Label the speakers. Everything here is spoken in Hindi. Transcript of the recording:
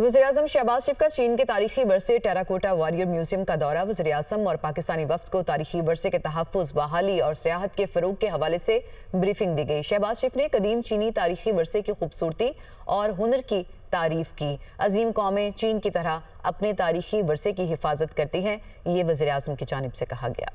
Speaker 1: वजी अजम शहबाज शरीफ का चीन के तारीखी वरसे टेराकोटा वारियर म्यूजियम का दौरा वजी अजम और पाकिस्तानी वफद को तारीखी वर्षे के तहफ़ बहाली और सियाहत के फ़रूग के हवाले से ब्रीफिंग दी गई शहबाज शरीफ ने कदीम चीनी तारीखी वर्षे की खूबसूरती और हुनर की तारीफ की अजीम कौमें चीन की तरह अपने तारीखी वर्षे की हिफाजत करती हैं ये वजी अजम की जानब से कहा गया